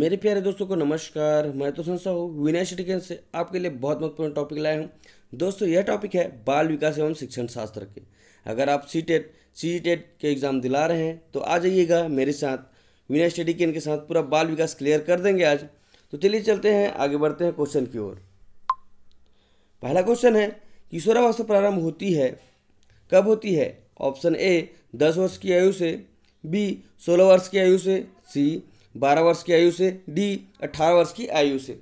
मेरे प्यारे दोस्तों को नमस्कार मैं तो संसा हूँ विनय शिटिकन से आपके लिए बहुत महत्वपूर्ण टॉपिक लाया हूँ दोस्तों यह टॉपिक है बाल विकास एवं शिक्षण शास्त्र के अगर आप सी टेट सी टेट के एग्ज़ाम दिला रहे हैं तो आ जाइएगा मेरे साथ विनय स्टडीकेन के साथ पूरा बाल विकास क्लियर कर देंगे आज तो चलिए चलते हैं आगे बढ़ते हैं क्वेश्चन की ओर पहला क्वेश्चन है किशोरावस्था प्रारंभ होती है कब होती है ऑप्शन ए दस वर्ष की आयु से बी सोलह वर्ष की आयु से सी बारह वर्ष की आयु से डी अट्ठारह वर्ष की आयु से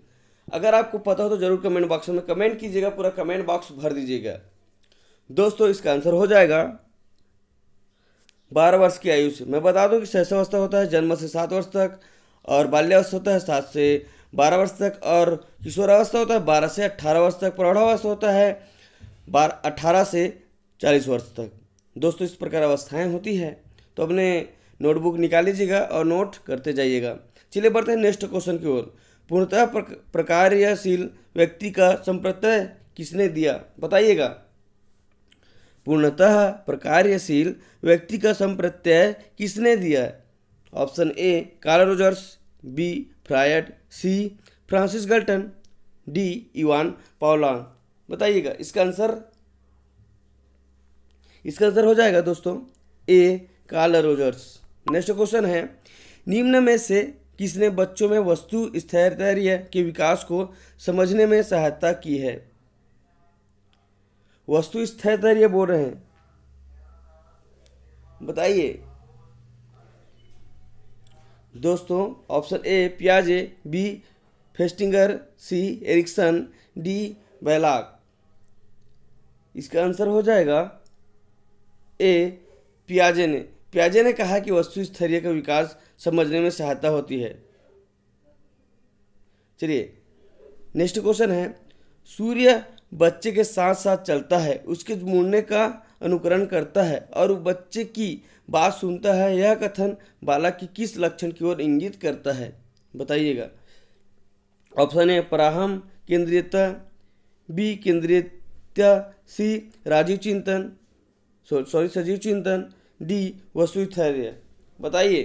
अगर आपको पता हो तो जरूर कमेंट बॉक्स में कमेंट कीजिएगा पूरा कमेंट बॉक्स भर दीजिएगा दोस्तों इसका आंसर हो जाएगा बारह वर्ष की आयु से मैं बता दूं कि शैशवावस्था होता है जन्म से सात वर्ष तक और बाल्यावस्था होता है सात से बारह वर्ष तक और किशोरावस्था होता है बारह से अट्ठारह वर्ष तक प्रौढ़ावस्था होता है बार अट्ठारह से चालीस वर्ष तक दोस्तों इस प्रकार अवस्थाएं होती हैं तो अपने नोटबुक निकाल लीजिएगा और नोट करते जाइएगा चलिए बढ़ते हैं नेक्स्ट क्वेश्चन की ओर पूर्णतः प्रकारशील व्यक्ति का संप्रतय किसने दिया बताइएगा पूर्णतः प्रकारशील व्यक्ति का संप्रत्यय किसने दिया option A Carl Rogers B Freud C Francis Galton D Ivan Pavlov बताइएगा इसका आंसर इसका आंसर हो जाएगा दोस्तों A Carl Rogers next question है निम्न में से किसने बच्चों में वस्तु स्थैर्य के विकास को समझने में सहायता की है वस्तु स्थैर्य बोल रहे हैं बताइए दोस्तों ऑप्शन ए प्याजे B Festinger C Erikson D बैलाग इसका आंसर हो जाएगा ए पियाजे ने प्याजे ने कहा कि वस्तु स्थैर्य का विकास समझने में सहायता होती है चलिए नेक्स्ट क्वेश्चन है सूर्य बच्चे के साथ साथ चलता है उसके मुड़ने का अनुकरण करता है और बच्चे की बात सुनता है यह कथन बालक की किस लक्षण की ओर इंगित करता है बताइएगा ऑप्शन ए पराहम केंद्रीयता बी केंद्रीयता सी राजीव चिंतन सॉरी सजीव चिंतन डी वसुथैर्य बताइए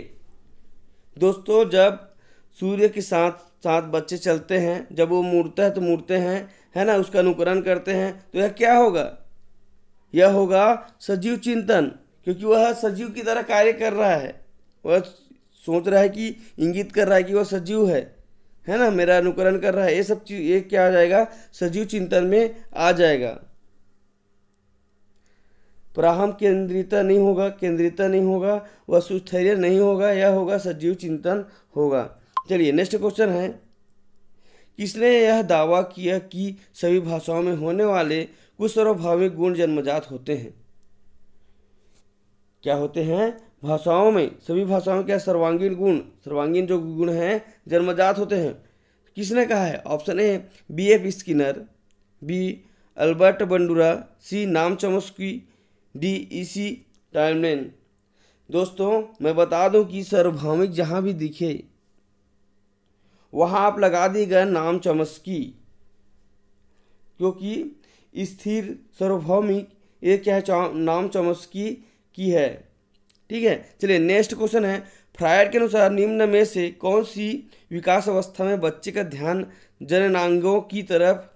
दोस्तों जब सूर्य के साथ साथ बच्चे चलते हैं जब वो मुड़ते है तो मुड़ते हैं है ना उसका अनुकरण करते हैं तो यह क्या होगा यह होगा सजीव चिंतन क्योंकि वह सजीव की तरह कार्य कर रहा है वह सोच रहा है कि इंगित कर रहा है कि वह सजीव है है ना मेरा अनुकरण कर रहा है ये सब चीज़ ये क्या आ जाएगा सजीव चिंतन में आ जाएगा प्राहम केंद्रिता नहीं होगा केंद्रिता नहीं होगा सुस्थैर्य नहीं होगा यह होगा सजीव चिंतन होगा चलिए नेक्स्ट क्वेश्चन है किसने यह दावा किया कि सभी भाषाओं में होने वाले कुछ सर्वभाविक गुण जन्मजात होते हैं क्या होते हैं भाषाओं में सभी भाषाओं के सर्वांगीण गुण सर्वांगीण जो गुण हैं जन्मजात होते हैं किसने कहा है option A B F Skinner B Albert Bandura C Noam Chomsky D E C timeline दोस्तों मैं बता दूं कि सार्वभौमिक जहां भी दिखे वहां आप लगा गए नाम चमस्की क्योंकि स्थिर सार्वभौमिक ये क्या है नाम चमस्की की है ठीक है चलिए नेक्स्ट क्वेश्चन है फ्रायड के अनुसार निम्न में से कौन सी विकास अवस्था में बच्चे का ध्यान जननांगों की तरफ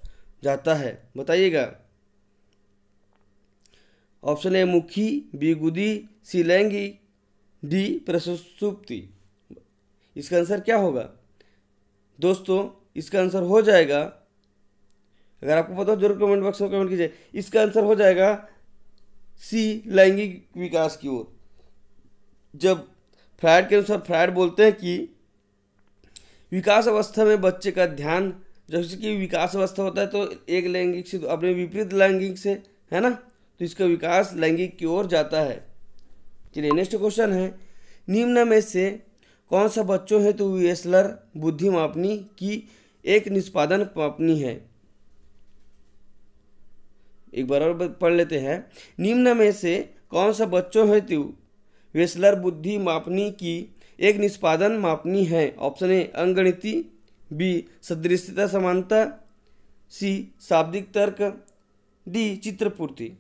जाता है बताइएगा ऑप्शन ए मुखी बी गुदी सी लैंगी डी प्रसुप्ति इसका आंसर क्या होगा दोस्तों इसका आंसर हो जाएगा अगर आपको पता हो जरूर कमेंट बॉक्स में कमेंट कीजिए इसका आंसर हो जाएगा सी लैंगिक विकास की ओर जब फ्रायड के अनुसार फ्रायड बोलते हैं कि विकास अवस्था में बच्चे का ध्यान जैसे कि विकास अवस्था होता है तो एक लैंगिक से अपने विपरीत लैंगिक से है ना तो इसका विकास लैंगिक की ओर जाता है चलिए नेक्स्ट क्वेश्चन है निम्न में से कौन सा बच्चों है तो वेस्लर बुद्धि मापनी की एक निष्पादन मापनी है एक बार और पढ़ लेते हैं निम्न में से कौन सा बच्चों है तो वेस्लर बुद्धि मापनी की एक निष्पादन मापनी है ऑप्शन ए अंगणिति बी सदृश्यता समानता सी शाब्दिक तर्क डी चित्रपूर्ति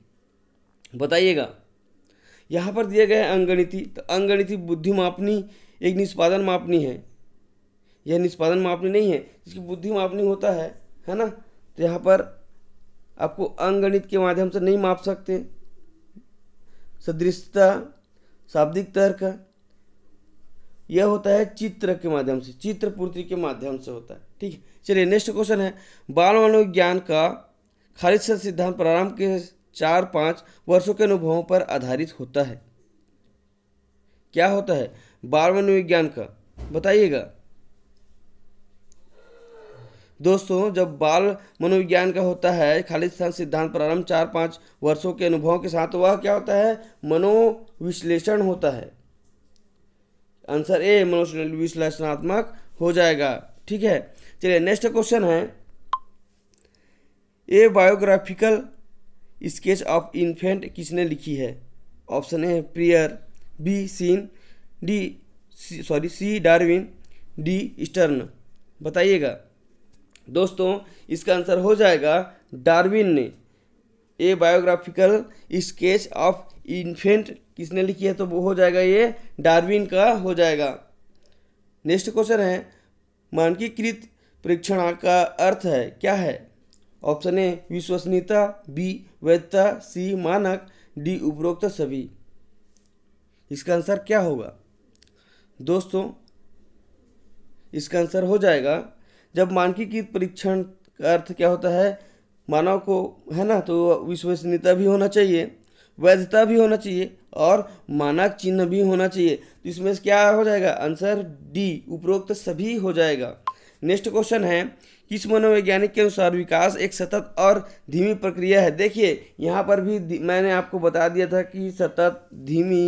बताइएगा यहाँ पर दिया गया है अंगणिति तो अंगणिति बुद्धि मापनी एक निष्पादन मापनी है यह निष्पादन मापनी नहीं है जिसकी बुद्धि मापनी होता है है ना तो यहाँ पर आपको अंगणित के माध्यम से नहीं माप सकते सदृशता शाब्दिक तर्क यह होता है चित्र के माध्यम से चित्र पूर्ति के माध्यम से होता है ठीक है चलिए नेक्स्ट क्वेश्चन है बाल मनोविज्ञान का खारिज सिद्धांत प्रारंभ के चार पाँच वर्षों के अनुभवों पर आधारित होता है क्या होता है बार मनोविज्ञान का बताइएगा दोस्तों जब बाल मनोविज्ञान का होता है खालिद स्थान सिद्धांत प्रारंभ चार पाँच वर्षों के अनुभवों के साथ वह क्या होता है मनोविश्लेषण होता है आंसर ए मनोविश्लेषणात्मक हो जाएगा ठीक है चलिए नेक्स्ट क्वेश्चन है A biographical sketch of infant किसने लिखी है ऑप्शन ए है प्रियर बी सीन D sorry C Darwin D Stern बताइएगा दोस्तों इसका आंसर हो जाएगा डार्विन ने A biographical sketch of infant किसने लिखी है तो वो हो जाएगा ये डार्विन का हो जाएगा नेक्स्ट क्वेश्चन है मानकीकृत परीक्षण का अर्थ है क्या है ऑप्शन ए विश्वसनीयता बी वैधता सी मानक डी उपरोक्त सभी इसका आंसर क्या होगा दोस्तों इसका आंसर हो जाएगा जब मानकीकृत परीक्षण का अर्थ क्या होता है मानव को है ना तो विश्वसनीयता भी होना चाहिए वैधता भी होना चाहिए और मानक चिन्ह भी होना चाहिए तो इसमें क्या हो जाएगा आंसर डी उपरोक्त सभी हो जाएगा नेक्स्ट क्वेश्चन है किस मनोवैज्ञानिक के अनुसार विकास एक सतत और धीमी प्रक्रिया है देखिए यहाँ पर भी मैंने आपको बता दिया था कि सतत धीमी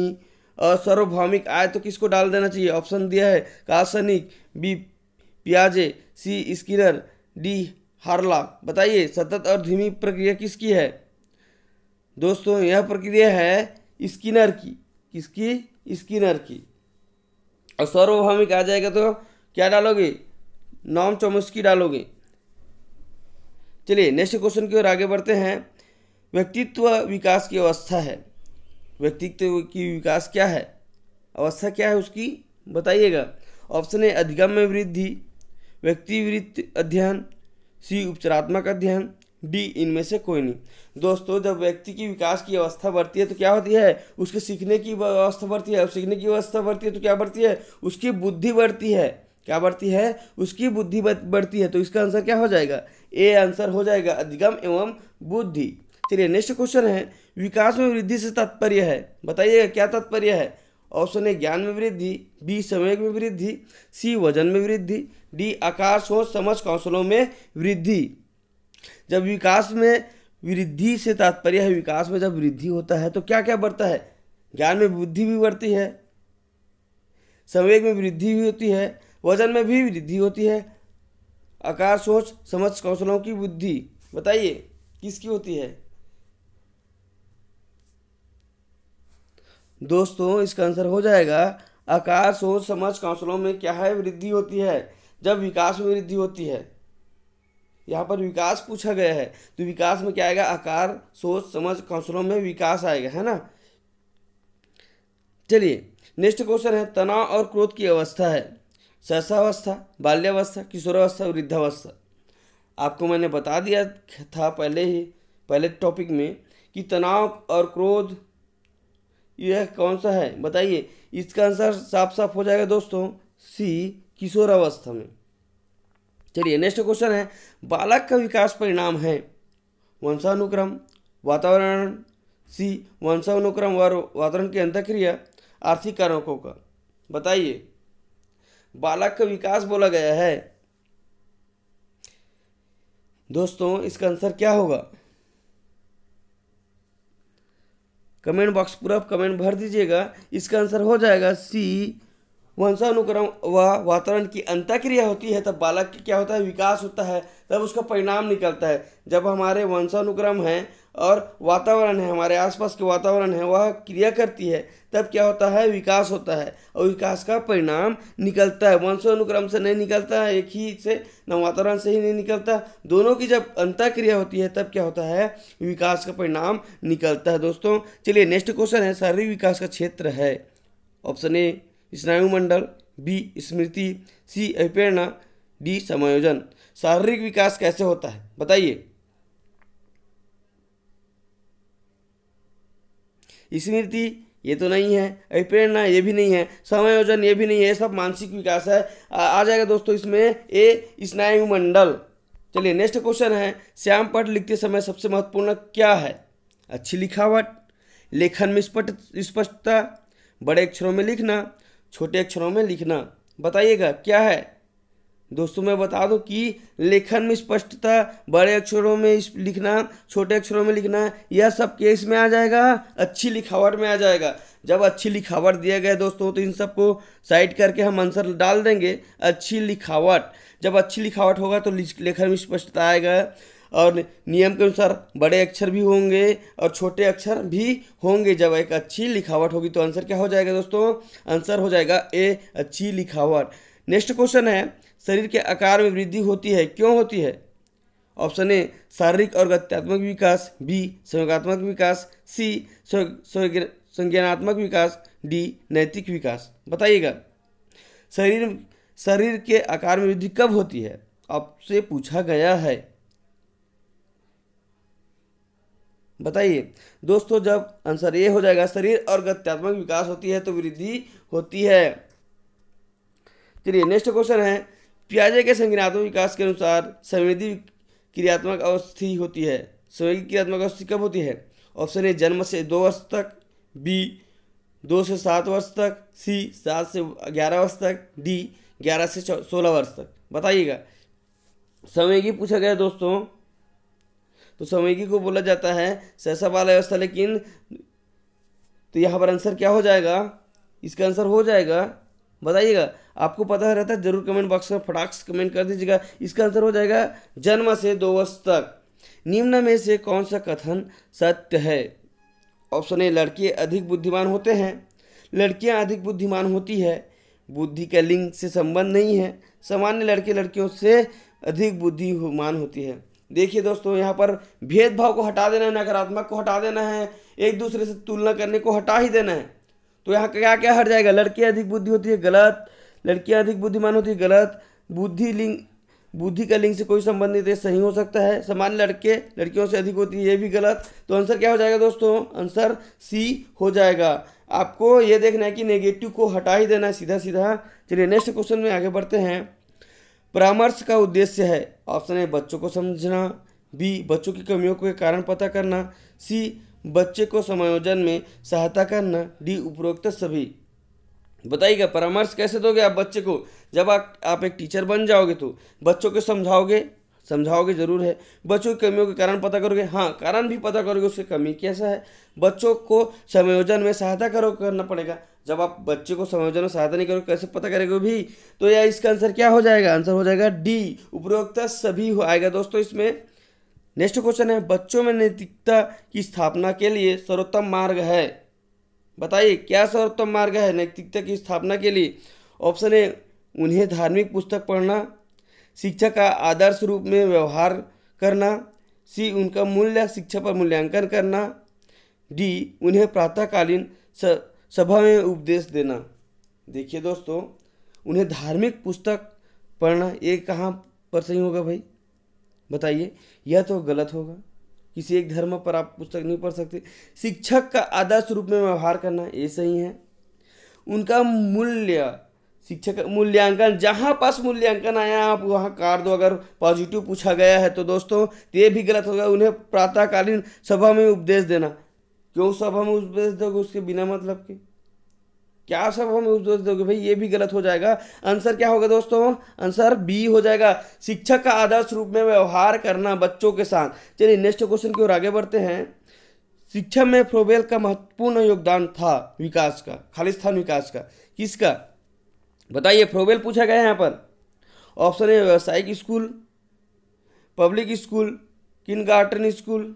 और सार्वभौमिक आय तो किसको डाल देना चाहिए ऑप्शन दिया है कासनिक बी पियाजे सी स्किनर डी हार्ला बताइए सतत और धीमी प्रक्रिया किसकी है दोस्तों यह प्रक्रिया है स्किनर की किसकी स्किनर की और सार्वभौमिक आ जाएगा तो क्या डालोगे नॉम चोमस्की डालोगे चलिए नेक्स्ट क्वेश्चन की ओर आगे बढ़ते हैं व्यक्तित्व विकास की अवस्था है व्यक्तित्व की विकास क्या है अवस्था क्या है उसकी बताइएगा ऑप्शन है अधिगम में वृद्धि व्यक्तिवृत्त अध्ययन सी उपचारात्मक अध्ययन डी इनमें से कोई नहीं दोस्तों जब व्यक्ति की विकास की अवस्था बढ़ती है तो क्या होती है उसके सीखने की अवस्था बढ़ती है और सीखने की अवस्था बढ़ती है तो क्या बढ़ती है उसकी बुद्धि बढ़ती है क्या बढ़ती है उसकी बुद्धि बढ़ती है तो इसका आंसर क्या हो जाएगा ए आंसर हो जाएगा अधिगम एवं बुद्धि चलिए नेक्स्ट क्वेश्चन है विकास में वृद्धि से तात्पर्य है बताइएगा क्या तात्पर्य है ऑप्शन ए ज्ञान में वृद्धि बी समय में वृद्धि सी वजन में वृद्धि डी आकार सोच समझ कौशलों में वृद्धि जब विकास में वृद्धि से तात्पर्य है विकास में जब वृद्धि होता है तो क्या क्या बढ़ता है ज्ञान में बुद्धि भी बढ़ती है संवेग में वृद्धि भी होती है वजन में भी वृद्धि होती है आकार सोच समझ कौशलों की बुद्धि बताइए किसकी होती है दोस्तों इसका आंसर हो जाएगा आकार सोच समझ कौशलों में क्या है वृद्धि होती है जब विकास में वृद्धि होती है यहाँ पर विकास पूछा गया है तो विकास में क्या आएगा आकार सोच समझ कौशलों में विकास आएगा है ना चलिए नेक्स्ट क्वेश्चन है तनाव और क्रोध की अवस्था है सहसावस्था बाल्यावस्था किशोरावस्था वृद्धावस्था आपको मैंने बता दिया था पहले ही पहले टॉपिक में कि तनाव और क्रोध यह कौन सा है बताइए इसका आंसर साफ साफ हो जाएगा दोस्तों सी किशोरावस्था में चलिए नेक्स्ट क्वेश्चन है बालक का विकास परिणाम है वंशानुक्रम वातावरण सी वंशानुक्रम और वातावरण की अंतक्रिया आर्थिक कारकों का बताइए बालक का विकास बोला गया है दोस्तों इसका आंसर क्या होगा कमेंट बॉक्स पूरा कमेंट भर दीजिएगा इसका आंसर हो जाएगा सी वंशानुक्रम व वातावरण की अंतक्रिया होती है तब बालक क्या होता है विकास होता है तब उसका परिणाम निकलता है जब हमारे वंशानुक्रम है और वातावरण है हमारे आसपास के वातावरण है वह क्रिया करती है तब क्या होता है विकास होता है और विकास का परिणाम निकलता है अनुक्रम से नहीं निकलता है एक ही से न वातावरण से ही नहीं निकलता दोनों की जब क्रिया होती है तब क्या होता है विकास का परिणाम निकलता है दोस्तों चलिए नेक्स्ट क्वेश्चन है शारीरिक विकास का क्षेत्र है ऑप्शन ए स्नायुमंडल बी स्मृति सी अभिप्रेरणा डी समायोजन शारीरिक विकास कैसे होता है बताइए स्मृति ये तो नहीं है अभिप्रेरणा ये भी नहीं है समायोजन ये भी नहीं है सब मानसिक विकास है आ, आ जाएगा दोस्तों इसमें ए स्नायुमंडल चलिए नेक्स्ट क्वेश्चन है श्याम पट लिखते समय सबसे महत्वपूर्ण क्या है अच्छी लिखावट लेखन में स्पष्ट स्पष्टता बड़े अक्षरों में लिखना छोटे अक्षरों में लिखना बताइएगा क्या है दोस्तों मैं बता दूं कि लेखन में स्पष्टता बड़े अक्षरों में लिखना छोटे अक्षरों में लिखना यह सब केस में आ जाएगा अच्छी लिखावट में आ जाएगा जब अच्छी लिखावट दिया गया दोस्तों तो इन सब को साइड करके हम आंसर डाल देंगे अच्छी लिखावट जब अच्छी लिखावट होगा तो लेखन में स्पष्टता आएगा और नियम के अनुसार बड़े अक्षर भी होंगे और छोटे अक्षर भी होंगे जब एक अच्छी लिखावट होगी तो आंसर क्या हो जाएगा दोस्तों आंसर हो जाएगा ए अच्छी लिखावट नेक्स्ट क्वेश्चन है शरीर के आकार में वृद्धि होती है क्यों होती है ऑप्शन ए शारीरिक और गत्यात्मक विकास बी संयोगात्मक विकास सी संज्ञानात्मक विकास डी नैतिक विकास बताइएगा शरीर शरीर के आकार में वृद्धि कब होती है आपसे पूछा गया है बताइए दोस्तों जब आंसर ए हो जाएगा शरीर और गत्यात्मक विकास होती है तो वृद्धि होती है चलिए नेक्स्ट क्वेश्चन है पियाजे के संज्ञात्मक विकास के अनुसार संवेदी क्रियात्मक अवस्थी होती है संवेदी क्रियात्मक अवस्थी कब होती है ऑप्शन ए जन्म से दो वर्ष तक बी दो से सात वर्ष तक सी सात से ग्यारह वर्ष तक डी ग्यारह से सोलह वर्ष तक बताइएगा संवेगी पूछा गया दोस्तों तो संवेगी को बोला जाता है सहसा बाल अवस्था लेकिन तो यहाँ पर आंसर क्या हो जाएगा इसका आंसर हो जाएगा बताइएगा आपको पता रहता है जरूर कमेंट बॉक्स में फटाक्स कमेंट कर दीजिएगा इसका आंसर हो जाएगा जन्म से दो वर्ष तक निम्न में से कौन सा कथन सत्य है ऑप्शन ए लड़के अधिक बुद्धिमान होते हैं लड़कियां अधिक बुद्धिमान होती है बुद्धि का लिंग से संबंध नहीं है सामान्य लड़के लड़कियों से अधिक बुद्धिमान होती है देखिए दोस्तों यहाँ पर भेदभाव को हटा देना है नकारात्मक को हटा देना है एक दूसरे से तुलना करने को हटा ही देना है तो यहाँ क्या क्या हट जाएगा लड़कियाँ अधिक बुद्धि होती है गलत लड़कियाँ अधिक बुद्धिमान होती है गलत बुद्धि लिंग बुद्धि का लिंग से कोई संबंध नहीं है सही हो सकता है समान लड़के लड़कियों से अधिक होती है ये भी गलत तो आंसर क्या हो जाएगा दोस्तों आंसर सी हो जाएगा आपको ये देखना है कि नेगेटिव को हटा ही देना सीधा सीधा चलिए नेक्स्ट क्वेश्चन में आगे बढ़ते हैं परामर्श का उद्देश्य है ऑप्शन ए बच्चों को समझना बी बच्चों की कमियों के कारण पता करना सी बच्चे को समायोजन में सहायता करना डी उपरोक्त सभी बताइएगा परामर्श कैसे दोगे आप बच्चे को जब आप आप एक टीचर बन जाओगे तो बच्चों को समझाओगे समझाओगे जरूर है बच्चों की कमियों के कारण पता करोगे हाँ कारण भी पता करोगे उसकी कमी कैसा है बच्चों को समायोजन में सहायता करो करना पड़ेगा जब आप बच्चे को समायोजन में सहायता नहीं करोगे कैसे पता करेगे भी तो या इसका आंसर क्या हो जाएगा आंसर हो जाएगा डी उपरोक्त सभी हो आएगा दोस्तों इसमें नेक्स्ट क्वेश्चन है बच्चों में नैतिकता की स्थापना के लिए सर्वोत्तम मार्ग है बताइए क्या सर्वोत्तम मार्ग है नैतिकता की स्थापना के लिए ऑप्शन ए उन्हें धार्मिक पुस्तक पढ़ना शिक्षा का आदर्श रूप में व्यवहार करना सी उनका मूल्य शिक्षा पर मूल्यांकन करना डी उन्हें प्रातःकालीन सभा में उपदेश देना देखिए दोस्तों उन्हें धार्मिक पुस्तक पढ़ना ये कहाँ पर सही होगा भाई बताइए यह तो गलत होगा किसी एक धर्म पर आप पुस्तक नहीं पढ़ सकते शिक्षक का आदर्श रूप में व्यवहार करना ये सही है उनका मूल्य शिक्षक मूल्यांकन जहाँ पास मूल्यांकन आया आप वहाँ कार दो अगर पॉजिटिव पूछा गया है तो दोस्तों तो ये भी गलत होगा उन्हें प्रातःकालीन सभा में उपदेश देना क्यों सभा में उपदेश दोगे उसके बिना मतलब के क्या सब हम दोस्त दोगे भाई ये भी गलत हो जाएगा आंसर क्या होगा दोस्तों आंसर बी हो जाएगा शिक्षक का आदर्श रूप में व्यवहार करना बच्चों के साथ चलिए नेक्स्ट क्वेश्चन की ओर आगे बढ़ते हैं शिक्षा में फ्रोबेल का महत्वपूर्ण योगदान था विकास का खालिस्तान विकास का किसका बताइए फ्रोबेल पूछा गया यहाँ पर ऑप्शन है व्यावसायिक स्कूल पब्लिक स्कूल किन गार्टन स्कूल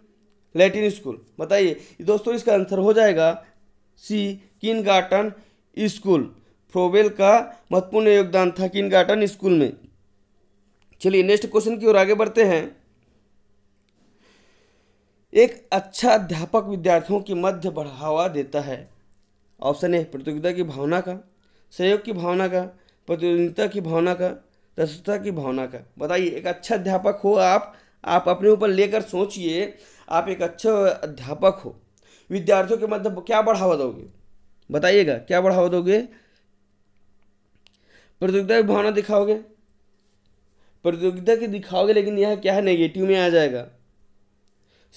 लैटिन स्कूल बताइए दोस्तों इसका आंसर हो जाएगा सी किन गार्टन स्कूल फ्रोवेल का महत्वपूर्ण योगदान था किन गार्टन स्कूल में चलिए नेक्स्ट क्वेश्चन की ओर आगे बढ़ते हैं एक अच्छा अध्यापक विद्यार्थियों के मध्य बढ़ावा देता है ऑप्शन है प्रतियोगिता की भावना का सहयोग की भावना का प्रतियोगिता की भावना का दस्तता की भावना का बताइए एक अच्छा अध्यापक हो आप आप अपने ऊपर लेकर सोचिए आप एक अच्छा अध्यापक हो विद्यार्थियों के मध्य क्या बढ़ावा दोगे बताइएगा क्या बढ़ावा दोगे प्रतियोगिता की भावना दिखाओगे प्रतियोगिता की दिखाओगे लेकिन यह क्या है नेगेटिव में आ जाएगा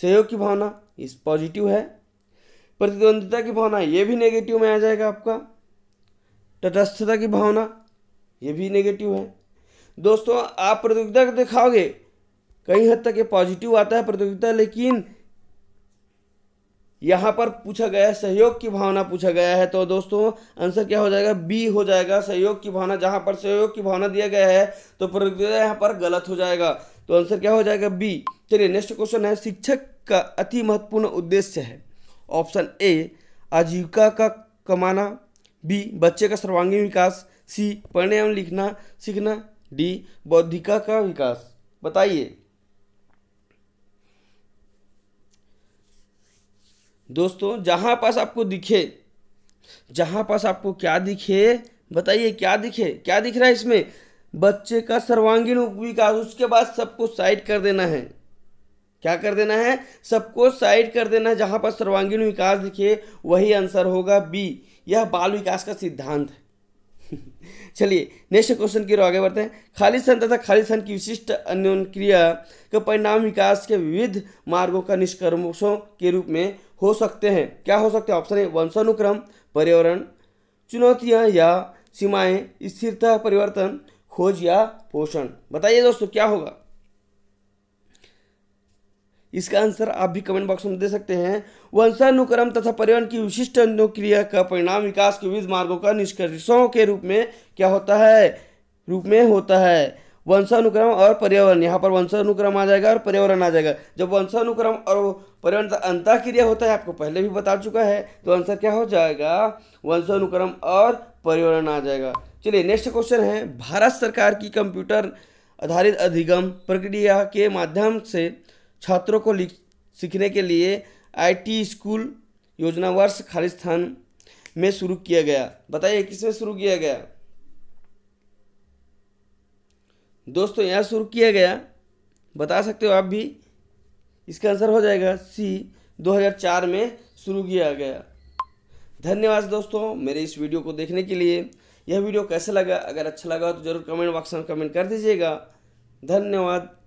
सहयोग की भावना इस पॉजिटिव है प्रतिद्वंदिता की भावना यह भी नेगेटिव में आ जाएगा आपका तटस्थता की भावना यह भी नेगेटिव है दोस्तों आप प्रतियोगिता दिखाओगे कई हद तक ये पॉजिटिव आता है प्रतियोगिता लेकिन यहाँ पर पूछा गया है सहयोग की भावना पूछा गया है तो दोस्तों आंसर क्या हो जाएगा बी हो जाएगा सहयोग की भावना जहाँ पर सहयोग की भावना दिया गया है तो प्रतिक्रिया यहाँ पर गलत हो जाएगा तो आंसर क्या हो जाएगा बी चलिए नेक्स्ट क्वेश्चन है शिक्षक का अति महत्वपूर्ण उद्देश्य है ऑप्शन ए आजीविका का कमाना बी बच्चे का सर्वांगीण विकास सी पढ़ने एवं लिखना सीखना डी बौद्धिका का विकास बताइए दोस्तों जहाँ पास आपको दिखे जहाँ पास आपको क्या दिखे बताइए क्या दिखे क्या दिख रहा है इसमें बच्चे का सर्वांगीण विकास उसके बाद सबको साइड कर देना है क्या कर देना है सबको साइड कर देना है जहाँ पर सर्वांगीण विकास दिखे वही आंसर होगा बी यह बाल विकास का सिद्धांत है चलिए नेक्स्ट क्वेश्चन की ओर आगे बढ़ते हैं खालिस्तान तथा खालिस्तान की विशिष्ट अन्योन क्रिया का परिणाम विकास के विविध मार्गों का निष्कर्मों के रूप में हो सकते हैं क्या हो सकते हैं ऑप्शन है वंशानुक्रम पर्यावरण चुनौतियां या सीमाएं स्थिरता परिवर्तन खोज या पोषण बताइए दोस्तों क्या होगा इसका आंसर आप भी कमेंट बॉक्स में दे सकते हैं वंशानुक्रम तथा पर्यावरण की विशिष्ट अनुक्रिया का परिणाम विकास के विविध मार्गों का निष्कर्षों के रूप में क्या होता है रूप में होता है वंशानुक्रम और पर्यावरण यहाँ पर वंशानुक्रम आ जाएगा और पर्यावरण आ जाएगा जब वंशानुक्रम और पर्यावरण अंतः क्रिया होता है आपको पहले भी बता चुका है तो आंसर क्या हो जाएगा वंशानुक्रम और पर्यावरण आ जाएगा चलिए नेक्स्ट क्वेश्चन है भारत सरकार की कंप्यूटर आधारित अधिगम प्रक्रिया के माध्यम से छात्रों को सीखने के लिए आईटी स्कूल योजना वर्ष खालिस्तान में शुरू किया गया बताइए किसमें शुरू किया गया दोस्तों यहाँ शुरू किया गया बता सकते हो आप भी इसका आंसर हो जाएगा सी 2004 में शुरू किया गया धन्यवाद दोस्तों मेरे इस वीडियो को देखने के लिए यह वीडियो कैसे लगा अगर अच्छा लगा तो ज़रूर कमेंट बॉक्स में कमेंट कर दीजिएगा धन्यवाद